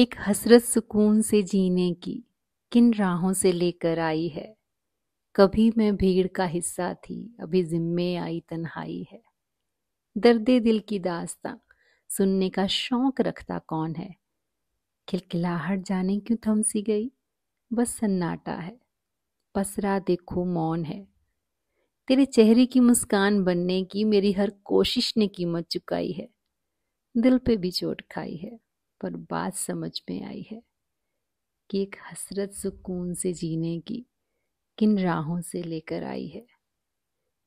एक हसरत सुकून से जीने की किन राहों से लेकर आई है कभी मैं भीड़ का हिस्सा थी अभी जिम्मे आई तन्हाई है दर्दे दिल की दास्तां सुनने का शौक रखता कौन है खिलखिलाहट जाने क्यों थम सी गई बस सन्नाटा है पसरा देखो मौन है तेरे चेहरे की मुस्कान बनने की मेरी हर कोशिश ने कीमत चुकाई है दिल पे भी चोट खाई है पर बात समझ में आई है कि एक हसरत सुकून से जीने की किन राहों से लेकर आई है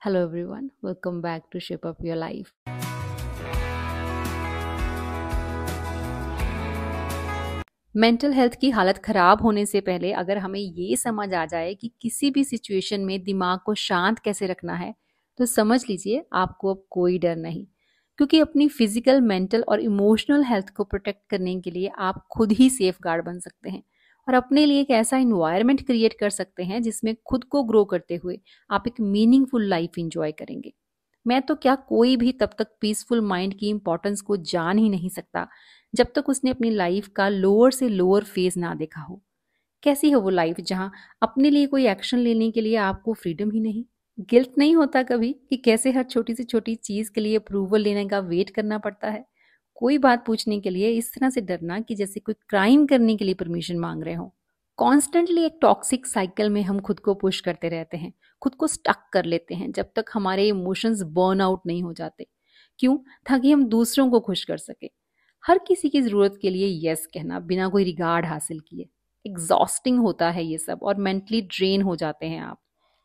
hello everyone welcome back to shape up your life mental health की हालत ख़राब होने से पहले अगर हमें ये समझ आ जाए कि किसी भी सिचुएशन में दिमाग को शांत कैसे रखना है तो समझ लीजिए आपको अब कोई डर नहीं क्योंकि अपनी फिजिकल मेंटल और इमोशनल हेल्थ को प्रोटेक्ट करने के लिए आप खुद ही सेफ गार्ड बन सकते हैं और अपने लिए एक ऐसा इन्वायरमेंट क्रिएट कर सकते हैं जिसमें खुद को ग्रो करते हुए आप एक मीनिंगफुल लाइफ इंजॉय करेंगे मैं तो क्या कोई भी तब तक पीसफुल माइंड की इंपॉर्टेंस को जान ही नहीं सकता जब तक उसने अपनी लाइफ का लोअर से लोअर फेज ना देखा हो कैसी है वो लाइफ जहाँ अपने लिए कोई एक्शन लेने के लिए आपको फ्रीडम ही नहीं गिल्ट नहीं होता कभी कि कैसे हर छोटी से छोटी चीज़ के लिए अप्रूवल लेने का वेट करना पड़ता है कोई बात पूछने के लिए इस तरह से डरना कि जैसे कोई क्राइम करने के लिए परमिशन मांग रहे हो कॉन्स्टेंटली एक टॉक्सिक साइकिल में हम खुद को पुश करते रहते हैं खुद को स्टक कर लेते हैं जब तक हमारे इमोशंस बर्न आउट नहीं हो जाते क्यों ताकि हम दूसरों को खुश कर सके हर किसी की ज़रूरत के लिए यस कहना बिना कोई रिगार्ड हासिल किए एग्जॉस्टिंग होता है ये सब और मेंटली ड्रेन हो जाते हैं आप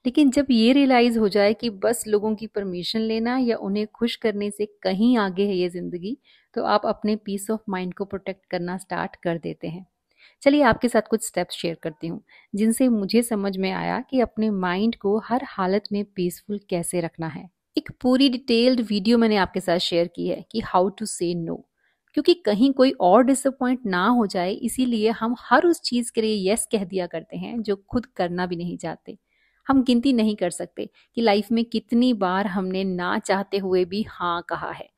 लेकिन जब ये रियलाइज़ हो जाए कि बस लोगों की परमिशन लेना या उन्हें खुश करने से कहीं आगे है ये ज़िंदगी तो आप अपने पीस ऑफ माइंड को प्रोटेक्ट करना स्टार्ट कर देते हैं चलिए आपके साथ कुछ स्टेप्स शेयर करती हूँ जिनसे मुझे समझ में आया कि अपने माइंड को हर हालत में पीसफुल कैसे रखना है एक पूरी डिटेल्ड वीडियो मैंने आपके साथ शेयर की है कि हाउ टू से नो क्योंकि कहीं कोई और डिसअपॉइंट ना हो जाए इसीलिए हम हर उस चीज़ के लिए यस कह दिया करते हैं जो खुद करना भी नहीं चाहते हम गिनती नहीं कर सकते कि लाइफ में कितनी बार हमने ना चाहते हुए भी हाँ कहा है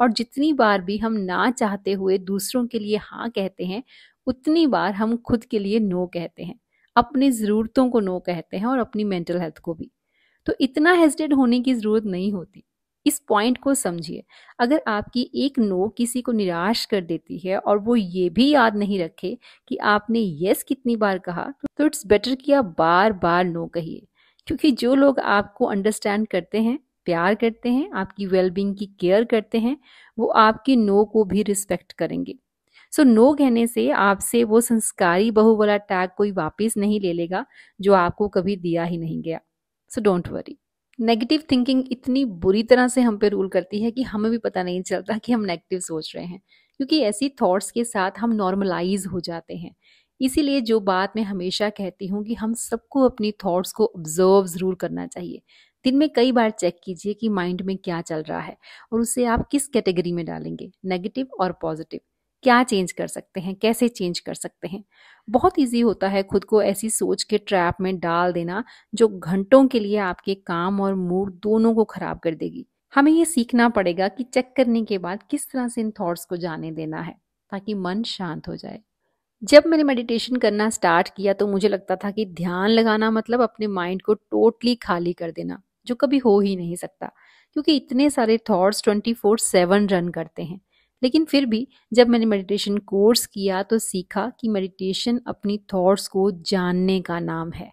और जितनी बार भी हम ना चाहते हुए दूसरों के लिए हाँ कहते हैं उतनी बार हम खुद के लिए नो कहते हैं अपनी ज़रूरतों को नो कहते हैं और अपनी मेंटल हेल्थ को भी तो इतना हेजिटेट होने की ज़रूरत नहीं होती इस पॉइंट को समझिए अगर आपकी एक नो किसी को निराश कर देती है और वो ये भी याद नहीं रखे कि आपने यस कितनी बार कहा तो इट्स बेटर कि आप बार बार नो कहिए क्योंकि जो लोग आपको अंडरस्टैंड करते हैं प्यार करते हैं आपकी वेलबींग की केयर करते हैं वो आपके नो को भी रिस्पेक्ट करेंगे सो so, नो कहने से आपसे वो संस्कारी बहु वाला टैग कोई वापस नहीं ले लेगा जो आपको कभी दिया ही नहीं गया so don't worry negative thinking इतनी बुरी तरह से हम पे रूल करती है कि हमें भी पता नहीं चलता कि हम नेगेटिव सोच रहे हैं क्योंकि ऐसी थॉट्स के साथ हम नॉर्मलाइज हो जाते हैं इसीलिए जो बात मैं हमेशा कहती हूँ कि हम सबको अपनी थॉट्स को ऑब्जर्व ज़रूर करना चाहिए दिन में कई बार चेक कीजिए कि माइंड में क्या चल रहा है और उसे आप किस कैटेगरी में डालेंगे नेगेटिव और पॉजिटिव क्या चेंज कर सकते हैं कैसे चेंज कर सकते हैं बहुत इजी होता है खुद को ऐसी सोच के ट्रैप में डाल देना जो घंटों के लिए आपके काम और मूड दोनों को खराब कर देगी हमें ये सीखना पड़ेगा कि चेक करने के बाद किस तरह से इन थॉट्स को जाने देना है ताकि मन शांत हो जाए जब मैंने मेडिटेशन करना स्टार्ट किया तो मुझे लगता था कि ध्यान लगाना मतलब अपने माइंड को टोटली खाली कर देना जो कभी हो ही नहीं सकता क्योंकि इतने सारे thoughts twenty four seven run करते हैं लेकिन फिर भी जब मैंने मेडिटेशन कोर्स किया तो सीखा कि मेडिटेशन अपनी थॉट्स को जानने का नाम है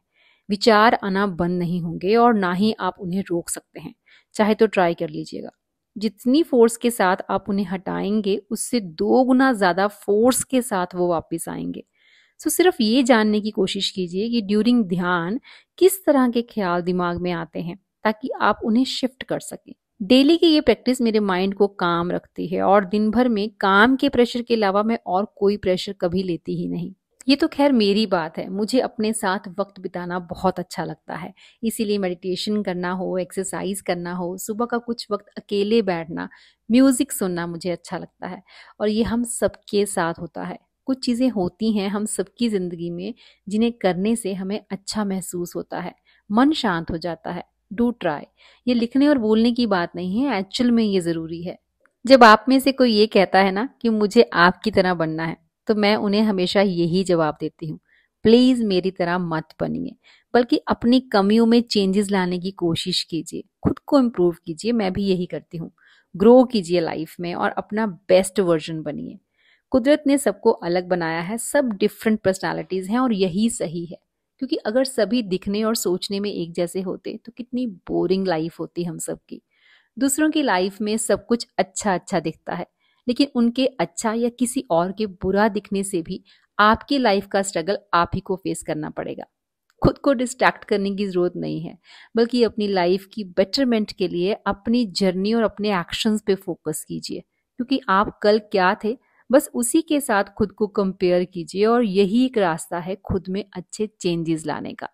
विचार आना बंद नहीं होंगे और ना ही आप उन्हें रोक सकते हैं चाहे तो ट्राई कर लीजिएगा जितनी फोर्स के साथ आप उन्हें हटाएंगे उससे दो गुना ज़्यादा फोर्स के साथ वो वापस आएंगे सो so, सिर्फ ये जानने की कोशिश कीजिए कि ड्यूरिंग ध्यान किस तरह के ख्याल दिमाग में आते हैं ताकि आप उन्हें शिफ्ट कर सकें डेली की ये प्रैक्टिस मेरे माइंड को काम रखती है और दिन भर में काम के प्रेशर के अलावा मैं और कोई प्रेशर कभी लेती ही नहीं ये तो खैर मेरी बात है मुझे अपने साथ वक्त बिताना बहुत अच्छा लगता है इसीलिए मेडिटेशन करना हो एक्सरसाइज करना हो सुबह का कुछ वक्त अकेले बैठना म्यूज़िक सुनना मुझे अच्छा लगता है और ये हम सबके साथ होता है कुछ चीज़ें होती हैं हम सबकी ज़िंदगी में जिन्हें करने से हमें अच्छा महसूस होता है मन शांत हो जाता है डू ट्राई ये लिखने और बोलने की बात नहीं है एक्चुअल में ये ज़रूरी है जब आप में से कोई ये कहता है ना कि मुझे आपकी तरह बनना है तो मैं उन्हें हमेशा यही जवाब देती हूँ प्लीज़ मेरी तरह मत बनिए बल्कि अपनी कमियों में चेंजेस लाने की कोशिश कीजिए खुद को इम्प्रूव कीजिए मैं भी यही करती हूँ ग्रो कीजिए लाइफ में और अपना बेस्ट वर्जन बनिए कुदरत ने सबको अलग बनाया है सब डिफरेंट पर्सनालिटीज़ हैं और यही सही है क्योंकि अगर सभी दिखने और सोचने में एक जैसे होते तो कितनी बोरिंग लाइफ होती हम सबकी दूसरों की लाइफ में सब कुछ अच्छा अच्छा दिखता है लेकिन उनके अच्छा या किसी और के बुरा दिखने से भी आपकी लाइफ का स्ट्रगल आप ही को फेस करना पड़ेगा खुद को डिस्ट्रैक्ट करने की ज़रूरत नहीं है बल्कि अपनी लाइफ की बेटरमेंट के लिए अपनी जर्नी और अपने एक्शन पे फोकस कीजिए क्योंकि आप कल क्या थे बस उसी के साथ खुद को कंपेयर कीजिए और यही एक रास्ता है खुद में अच्छे चेंजेस लाने का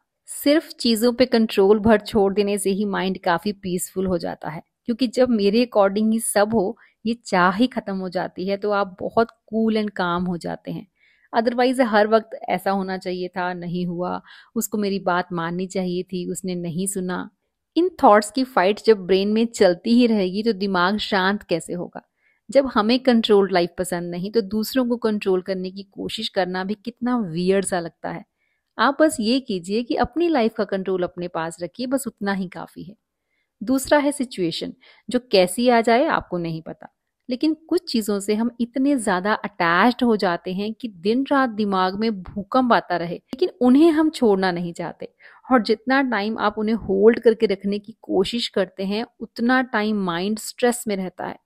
सिर्फ चीज़ों पे कंट्रोल भर छोड़ देने से ही माइंड काफ़ी पीसफुल हो जाता है क्योंकि जब मेरे अकॉर्डिंग ही सब हो ये चाह ही ख़त्म हो जाती है तो आप बहुत कूल एंड काम हो जाते हैं अदरवाइज हर वक्त ऐसा होना चाहिए था नहीं हुआ उसको मेरी बात माननी चाहिए थी उसने नहीं सुना इन थॉट्स की फाइट जब ब्रेन में चलती ही रहेगी तो दिमाग शांत कैसे होगा जब हमें कंट्रोल लाइफ पसंद नहीं तो दूसरों को कंट्रोल करने की कोशिश करना भी कितना वियर्ड सा लगता है आप बस ये कीजिए कि अपनी लाइफ का कंट्रोल अपने पास रखिए बस उतना ही काफ़ी है दूसरा है सिचुएशन जो कैसी आ जाए आपको नहीं पता लेकिन कुछ चीज़ों से हम इतने ज़्यादा अटैच्ड हो जाते हैं कि दिन रात दिमाग में भूकंप आता रहे लेकिन उन्हें हम छोड़ना नहीं चाहते और जितना टाइम आप उन्हें होल्ड करके रखने की कोशिश करते हैं उतना टाइम माइंड स्ट्रेस में रहता है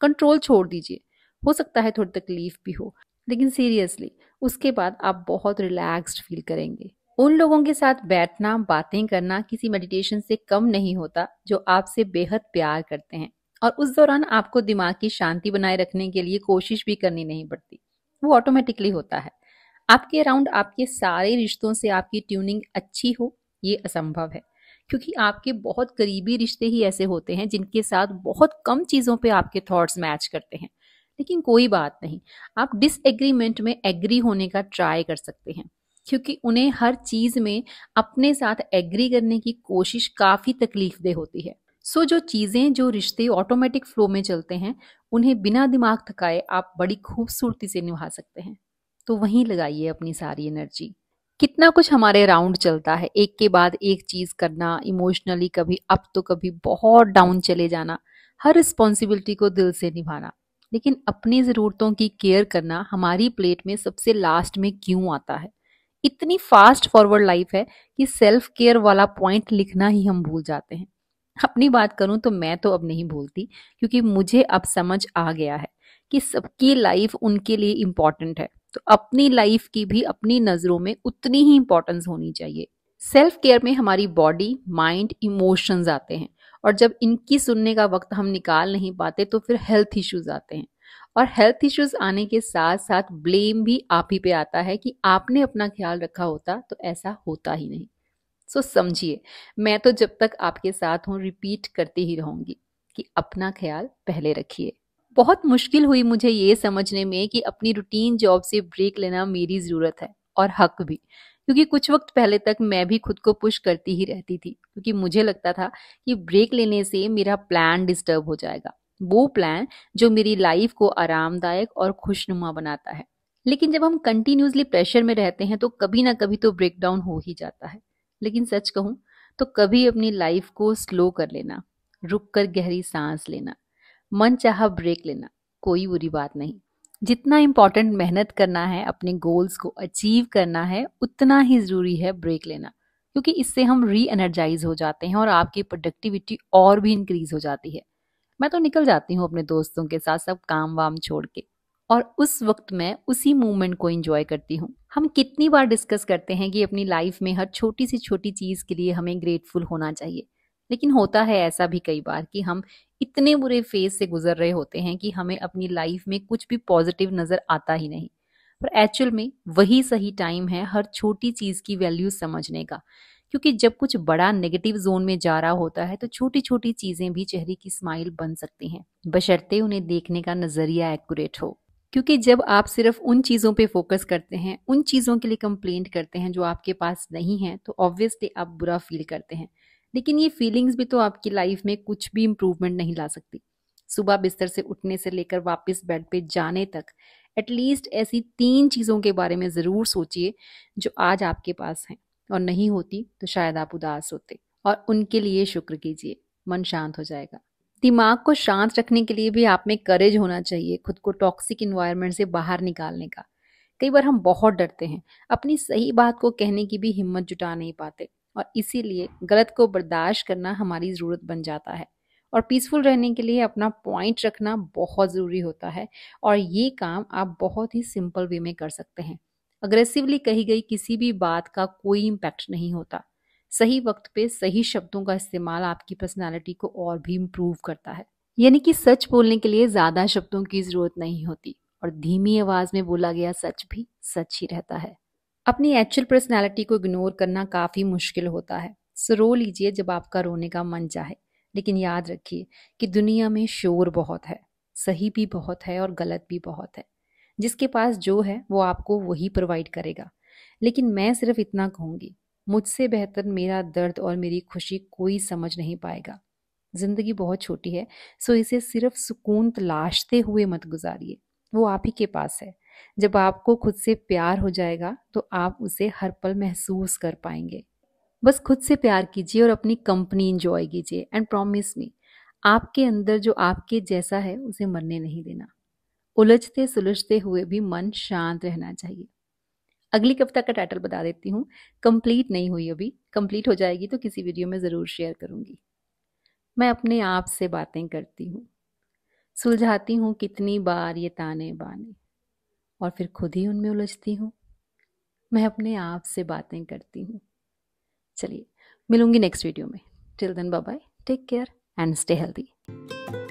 कंट्रोल छोड़ दीजिए हो सकता है थोड़ी तकलीफ भी हो लेकिन सीरियसली उसके बाद आप बहुत रिलैक्स्ड फील करेंगे उन लोगों के साथ बैठना बातें करना किसी मेडिटेशन से कम नहीं होता जो आपसे बेहद प्यार करते हैं और उस दौरान आपको दिमाग की शांति बनाए रखने के लिए कोशिश भी करनी नहीं पड़ती वो ऑटोमेटिकली होता है आपके अराउंड आपके सारे रिश्तों से आपकी ट्यूनिंग अच्छी हो ये असंभव है क्योंकि आपके बहुत करीबी रिश्ते ही ऐसे होते हैं जिनके साथ बहुत कम चीज़ों पे आपके थॉट्स मैच करते हैं लेकिन कोई बात नहीं आप डिसएग्रीमेंट में एग्री होने का ट्राई कर सकते हैं क्योंकि उन्हें हर चीज़ में अपने साथ एग्री करने की कोशिश काफ़ी तकलीफ दे होती है सो जो चीज़ें जो रिश्ते ऑटोमेटिक फ्लो में चलते हैं उन्हें बिना दिमाग थकाए आप बड़ी खूबसूरती से निभा सकते हैं तो वहीं लगाइए अपनी सारी एनर्जी कितना कुछ हमारे राउंड चलता है एक के बाद एक चीज़ करना इमोशनली कभी अप तो कभी बहुत डाउन चले जाना हर रिस्पॉन्सिबिलिटी को दिल से निभाना लेकिन अपनी ज़रूरतों की केयर करना हमारी प्लेट में सबसे लास्ट में क्यों आता है इतनी फास्ट फॉरवर्ड लाइफ है कि सेल्फ केयर वाला पॉइंट लिखना ही हम भूल जाते हैं अपनी बात करूं तो मैं तो अब नहीं भूलती क्योंकि मुझे अब समझ आ गया है कि सबकी लाइफ उनके लिए इम्पॉर्टेंट है तो अपनी लाइफ की भी अपनी नज़रों में उतनी ही इम्पोर्टेंस होनी चाहिए सेल्फ केयर में हमारी बॉडी माइंड इमोशंस आते हैं और जब इनकी सुनने का वक्त हम निकाल नहीं पाते तो फिर हेल्थ इश्यूज आते हैं और हेल्थ इश्यूज आने के साथ साथ ब्लेम भी आप ही पे आता है कि आपने अपना ख्याल रखा होता तो ऐसा होता ही नहीं सो so, समझिए मैं तो जब तक आपके साथ हूँ रिपीट करती ही रहूंगी कि अपना ख्याल पहले रखिए बहुत मुश्किल हुई मुझे ये समझने में कि अपनी रूटीन जॉब से ब्रेक लेना मेरी ज़रूरत है और हक भी क्योंकि कुछ वक्त पहले तक मैं भी खुद को पुश करती ही रहती थी क्योंकि मुझे लगता था कि ब्रेक लेने से मेरा प्लान डिस्टर्ब हो जाएगा वो प्लान जो मेरी लाइफ को आरामदायक और खुशनुमा बनाता है लेकिन जब हम कंटिन्यूसली प्रेशर में रहते हैं तो कभी ना कभी तो ब्रेकडाउन हो ही जाता है लेकिन सच कहूँ तो कभी अपनी लाइफ को स्लो कर लेना रुक कर गहरी सांस लेना मन चाह ब्रेक लेना कोई बुरी बात नहीं जितना इम्पॉर्टेंट मेहनत करना है अपने गोल्स को अचीव करना है उतना ही ज़रूरी है ब्रेक लेना क्योंकि इससे हम री एनर्जाइज हो जाते हैं और आपकी प्रोडक्टिविटी और भी इंक्रीज हो जाती है मैं तो निकल जाती हूँ अपने दोस्तों के साथ सब काम वाम छोड़ के और उस वक्त मैं उसी मोमेंट को एंजॉय करती हूँ हम कितनी बार डिस्कस करते हैं कि अपनी लाइफ में हर छोटी सी छोटी चीज़ के लिए हमें ग्रेटफुल होना चाहिए लेकिन होता है ऐसा भी कई बार कि हम इतने बुरे फेज से गुजर रहे होते हैं कि हमें अपनी लाइफ में कुछ भी पॉजिटिव नज़र आता ही नहीं पर एक्चुअल में वही सही टाइम है हर छोटी चीज़ की वैल्यू समझने का क्योंकि जब कुछ बड़ा नेगेटिव जोन में जा रहा होता है तो छोटी छोटी चीज़ें भी चेहरे की स्माइल बन सकती हैं बशर्ते उन्हें देखने का नज़रिया एक्यूरेट हो क्योंकि जब आप सिर्फ उन चीज़ों पे फोकस करते हैं उन चीज़ों के लिए कंप्लेंट करते हैं जो आपके पास नहीं है तो ऑब्वियसली आप बुरा फील करते हैं लेकिन ये फीलिंग्स भी तो आपकी लाइफ में कुछ भी इम्प्रूवमेंट नहीं ला सकती सुबह बिस्तर से उठने से लेकर वापस बेड पे जाने तक एटलीस्ट ऐसी तीन चीज़ों के बारे में ज़रूर सोचिए जो आज आपके पास हैं और नहीं होती तो शायद आप उदास होते और उनके लिए शुक्र कीजिए मन शांत हो जाएगा दिमाग को शांत रखने के लिए भी आप में करेज होना चाहिए खुद को टॉक्सिक इन्वायरमेंट से बाहर निकालने का कई बार हम बहुत डरते हैं अपनी सही बात को कहने की भी हिम्मत जुटा नहीं पाते और इसीलिए गलत को बर्दाश्त करना हमारी ज़रूरत बन जाता है और पीसफुल रहने के लिए अपना पॉइंट रखना बहुत ज़रूरी होता है और ये काम आप बहुत ही सिंपल वे में कर सकते हैं अग्रेसिवली कही गई किसी भी बात का कोई इम्पैक्ट नहीं होता सही वक्त पे सही शब्दों का इस्तेमाल आपकी पर्सनालिटी को और भी इम्प्रूव करता है यानी कि सच बोलने के लिए ज़्यादा शब्दों की ज़रूरत नहीं होती और धीमी आवाज़ में बोला गया सच भी सच ही रहता है अपनी एक्चुअल पर्सनैलिटी को इग्नोर करना काफ़ी मुश्किल होता है सो रो लीजिए जब आपका रोने का मन चाहे लेकिन याद रखिए कि दुनिया में शोर बहुत है सही भी बहुत है और गलत भी बहुत है जिसके पास जो है वो आपको वही प्रोवाइड करेगा लेकिन मैं सिर्फ इतना कहूँगी मुझसे बेहतर मेरा दर्द और मेरी खुशी कोई समझ नहीं पाएगा ज़िंदगी बहुत छोटी है सो इसे सिर्फ सुकून तलाशते हुए मत गुजारिए वो आप ही के पास है जब आपको खुद से प्यार हो जाएगा तो आप उसे हर पल महसूस कर पाएंगे बस खुद से प्यार कीजिए और अपनी कंपनी इंजॉय कीजिए एंड प्रॉमिस मी आपके अंदर जो आपके जैसा है उसे मरने नहीं देना उलझते सुलझते हुए भी मन शांत रहना चाहिए अगली कविता का टाइटल बता देती हूँ कंप्लीट नहीं हुई अभी कंप्लीट हो जाएगी तो किसी वीडियो में ज़रूर शेयर करूँगी मैं अपने आप से बातें करती हूँ सुलझाती हूँ कितनी बार ये ताने बाने और फिर खुद ही उनमें उलझती हूँ मैं अपने आप से बातें करती हूँ चलिए मिलूंगी नेक्स्ट वीडियो में till then bye take care and stay healthy